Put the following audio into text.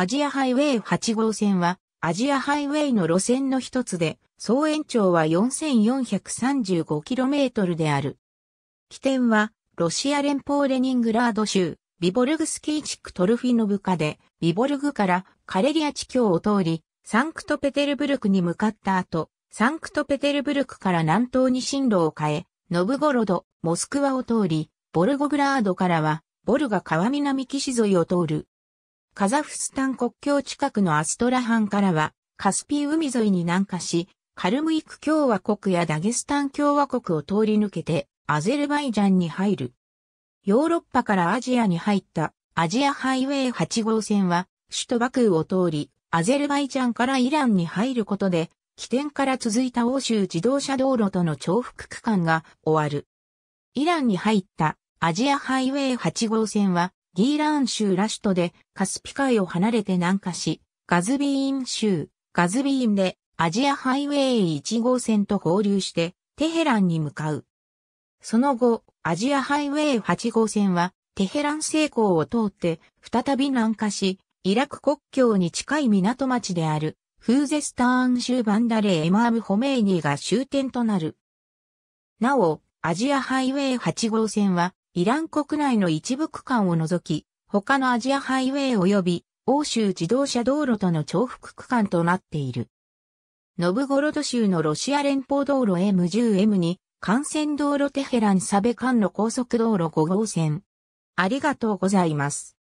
アジアハイウェイ8号線は、アジアハイウェイの路線の一つで、総延長は 4435km である。起点は、ロシア連邦レニングラード州、ビボルグスキー地区トルフィノブカで、ビボルグからカレリア地境を通り、サンクトペテルブルクに向かった後、サンクトペテルブルクから南東に進路を変え、ノブゴロド、モスクワを通り、ボルゴグラードからは、ボルガ川南岸沿いを通る。カザフスタン国境近くのアストラハンからは、カスピー海沿いに南下し、カルムイク共和国やダゲスタン共和国を通り抜けて、アゼルバイジャンに入る。ヨーロッパからアジアに入ったアジアハイウェイ8号線は、首都バクーを通り、アゼルバイジャンからイランに入ることで、起点から続いた欧州自動車道路との重複区間が終わる。イランに入ったアジアハイウェイ8号線はギーラーン州ラシュトでカスピ海を離れて南下し、ガズビーン州、ガズビーンでアジアハイウェイ1号線と合流してテヘランに向かう。その後、アジアハイウェイ8号線はテヘラン西港を通って再び南下し、イラク国境に近い港町であるフーゼスターン州バンダレエマーム・ホメイニーが終点となる。なお、アジアハイウェイ8号線はイラン国内の一部区間を除き、他のアジアハイウェイ及び欧州自動車道路との重複区間となっている。ノブゴロド州のロシア連邦道路 M10M に、幹線道路テヘランサベ間の高速道路5号線。ありがとうございます。